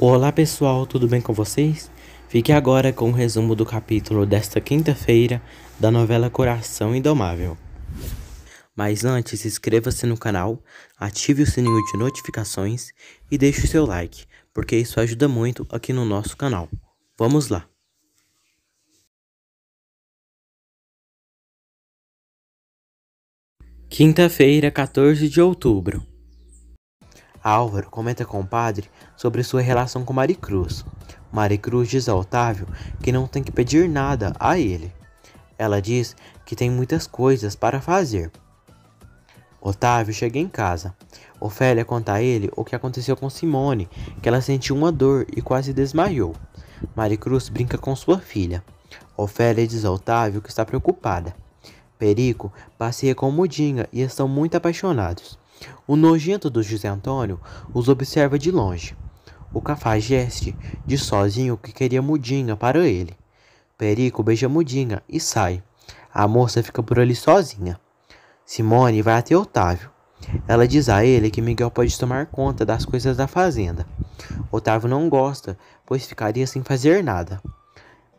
Olá pessoal, tudo bem com vocês? Fique agora com o um resumo do capítulo desta quinta-feira da novela Coração Indomável. Mas antes, inscreva-se no canal, ative o sininho de notificações e deixe o seu like, porque isso ajuda muito aqui no nosso canal. Vamos lá! Quinta-feira, 14 de outubro. Álvaro comenta com o padre sobre sua relação com Maricruz. Maricruz diz a Otávio que não tem que pedir nada a ele. Ela diz que tem muitas coisas para fazer. Otávio chega em casa. Ofélia conta a ele o que aconteceu com Simone, que ela sentiu uma dor e quase desmaiou. Maricruz brinca com sua filha. Ofélia diz a Otávio que está preocupada. Perico passeia com Mudinha e estão muito apaixonados. O nojento do José Antônio os observa de longe. O cafajeste diz sozinho que queria mudinha para ele. Perico beija mudinha e sai. A moça fica por ali sozinha. Simone vai até Otávio. Ela diz a ele que Miguel pode tomar conta das coisas da fazenda. Otávio não gosta, pois ficaria sem fazer nada.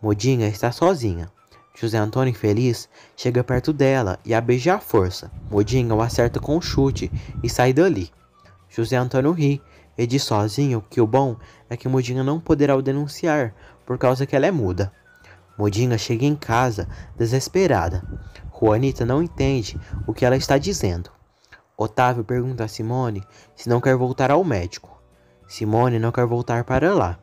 Mudinha está sozinha. José Antônio infeliz chega perto dela e a beija à força. Modinha o acerta com um chute e sai dali. José Antônio ri e diz sozinho que o bom é que Modinha não poderá o denunciar por causa que ela é muda. Modinha chega em casa desesperada. Juanita não entende o que ela está dizendo. Otávio pergunta a Simone se não quer voltar ao médico. Simone não quer voltar para lá.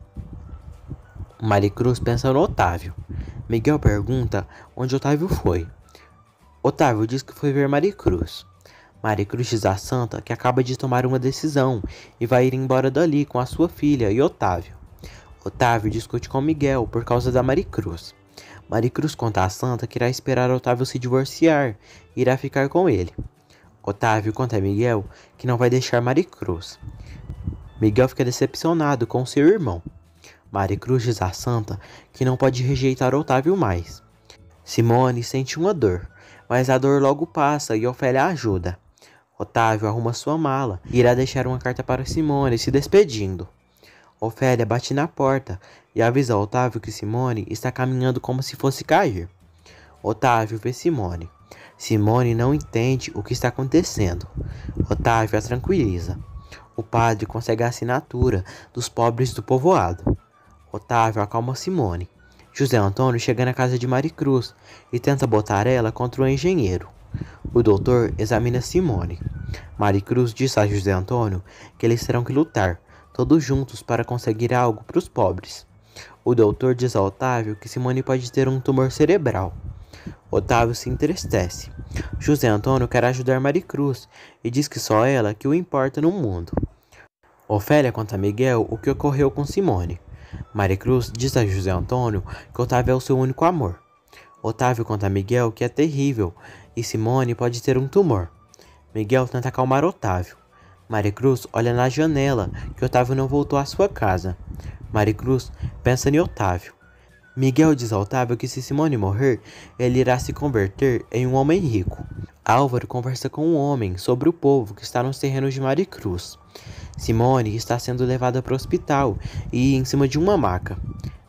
Maricruz pensa no Otávio. Miguel pergunta onde Otávio foi. Otávio diz que foi ver Maricruz. Maricruz diz à Santa que acaba de tomar uma decisão e vai ir embora dali com a sua filha e Otávio. Otávio discute com Miguel por causa da Maricruz. Maricruz conta à Santa que irá esperar Otávio se divorciar e irá ficar com ele. Otávio conta a Miguel que não vai deixar Maricruz. Miguel fica decepcionado com seu irmão. Maricruz diz a Santa que não pode rejeitar Otávio mais. Simone sente uma dor, mas a dor logo passa e Ofélia ajuda. Otávio arruma sua mala e irá deixar uma carta para Simone se despedindo. Ofélia bate na porta e avisa Otávio que Simone está caminhando como se fosse cair. Otávio vê Simone. Simone não entende o que está acontecendo. Otávio a tranquiliza. O padre consegue a assinatura dos pobres do povoado. Otávio acalma Simone. José Antônio chega na casa de Maricruz e tenta botar ela contra o engenheiro. O doutor examina Simone. Maricruz diz a José Antônio que eles terão que lutar, todos juntos, para conseguir algo para os pobres. O doutor diz a Otávio que Simone pode ter um tumor cerebral. Otávio se entristece. José Antônio quer ajudar Maricruz e diz que só ela que o importa no mundo. Ofélia conta a Miguel o que ocorreu com Simone. Maria Cruz diz a José Antônio que Otávio é o seu único amor. Otávio conta a Miguel que é terrível e Simone pode ter um tumor. Miguel tenta acalmar Otávio. Maria Cruz olha na janela que Otávio não voltou à sua casa. Maria Cruz pensa em Otávio. Miguel diz a Otávio que se Simone morrer, ele irá se converter em um homem rico. Álvaro conversa com um homem sobre o povo que está nos terrenos de Maricruz. Simone está sendo levada para o hospital e em cima de uma maca.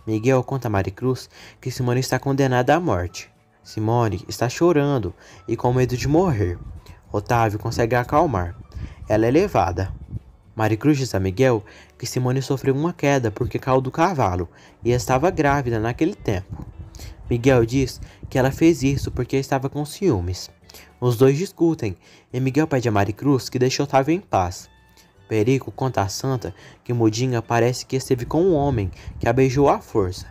Miguel conta a Maricruz que Simone está condenada à morte. Simone está chorando e com medo de morrer. Otávio consegue acalmar. Ela é levada. Maricruz diz a Miguel que Simone sofreu uma queda porque caiu do cavalo e estava grávida naquele tempo. Miguel diz que ela fez isso porque estava com ciúmes. Os dois discutem e Miguel pede a Maricruz que deixe Otávio em paz. Perico conta a Santa que Mudinha parece que esteve com um homem que a beijou à força.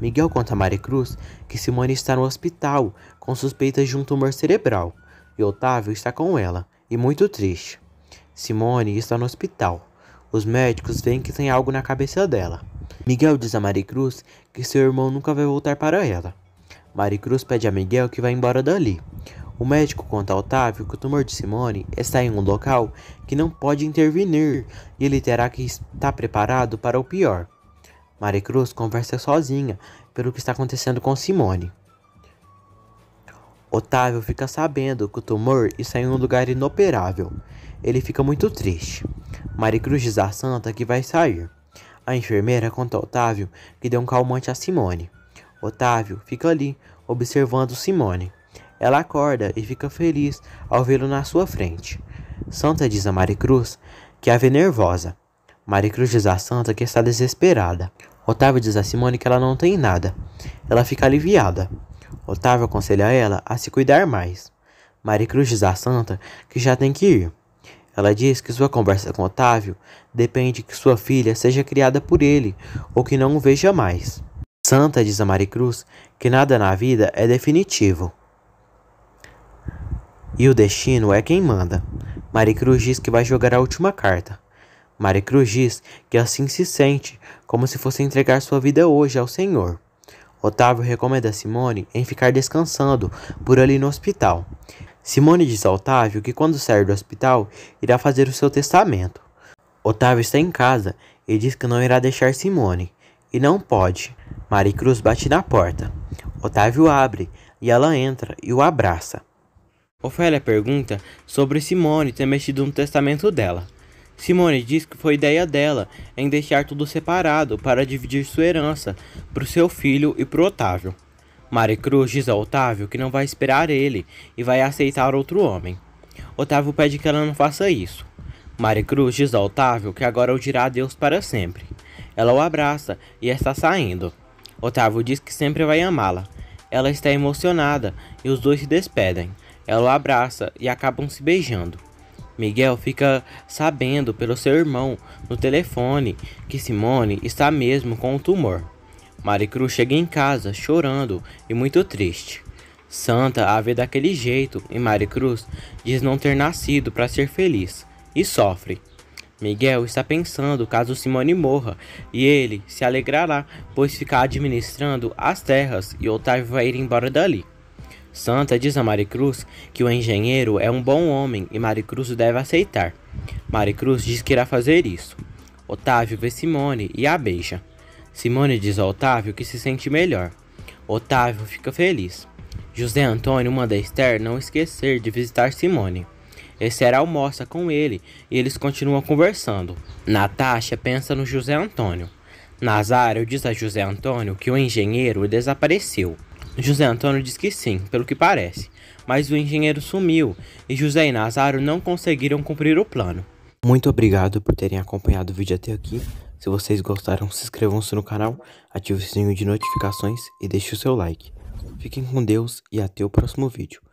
Miguel conta a Cruz que Simone está no hospital com suspeitas de um tumor cerebral e Otávio está com ela e muito triste. Simone está no hospital. Os médicos veem que tem algo na cabeça dela. Miguel diz a Cruz que seu irmão nunca vai voltar para ela. Cruz pede a Miguel que vá embora dali. O médico conta a Otávio que o tumor de Simone está em um local que não pode intervir e ele terá que estar preparado para o pior. Maricruz conversa sozinha pelo que está acontecendo com Simone. Otávio fica sabendo que o tumor está em um lugar inoperável. Ele fica muito triste. Maricruz diz à Santa que vai sair. A enfermeira conta a Otávio que deu um calmante a Simone. Otávio fica ali, observando Simone. Ela acorda e fica feliz ao vê-lo na sua frente. Santa diz a Maricruz que a vê nervosa. Maricruz diz a Santa que está desesperada. Otávio diz a Simone que ela não tem nada. Ela fica aliviada. Otávio aconselha ela a se cuidar mais. Maricruz diz a Santa que já tem que ir. Ela diz que sua conversa com Otávio depende que sua filha seja criada por ele ou que não o veja mais. Santa diz a Maricruz que nada na vida é definitivo. E o destino é quem manda. Maricruz diz que vai jogar a última carta. Maricruz diz que assim se sente, como se fosse entregar sua vida hoje ao Senhor. Otávio recomenda a Simone em ficar descansando por ali no hospital. Simone diz a Otávio que quando sair do hospital irá fazer o seu testamento. Otávio está em casa e diz que não irá deixar Simone, e não pode. Maricruz bate na porta. Otávio abre e ela entra e o abraça. Ofélia pergunta sobre Simone ter mexido no testamento dela. Simone diz que foi ideia dela em deixar tudo separado para dividir sua herança para o seu filho e para o Otávio. Cruz diz a Otávio que não vai esperar ele e vai aceitar outro homem. Otávio pede que ela não faça isso. Cruz diz a Otávio que agora o dirá adeus para sempre. Ela o abraça e está saindo. Otávio diz que sempre vai amá-la. Ela está emocionada e os dois se despedem. Ela o abraça e acabam se beijando. Miguel fica sabendo pelo seu irmão no telefone que Simone está mesmo com o tumor. Cruz chega em casa chorando e muito triste. Santa a vê daquele jeito e Maricruz diz não ter nascido para ser feliz e sofre. Miguel está pensando caso Simone morra e ele se alegrará, pois ficará administrando as terras e Otávio vai ir embora dali. Santa diz a Maricruz que o engenheiro é um bom homem e Maricruz deve aceitar. Maricruz diz que irá fazer isso. Otávio vê Simone e a beija. Simone diz a Otávio que se sente melhor. Otávio fica feliz. José Antônio manda Esther não esquecer de visitar Simone. Esther almoça com ele e eles continuam conversando. Natasha pensa no José Antônio. Nazário diz a José Antônio que o engenheiro desapareceu. José Antônio diz que sim, pelo que parece, mas o engenheiro sumiu e José e Nazário não conseguiram cumprir o plano. Muito obrigado por terem acompanhado o vídeo até aqui. Se vocês gostaram, se inscrevam-se no canal, ativem o sininho de notificações e deixe o seu like. Fiquem com Deus e até o próximo vídeo.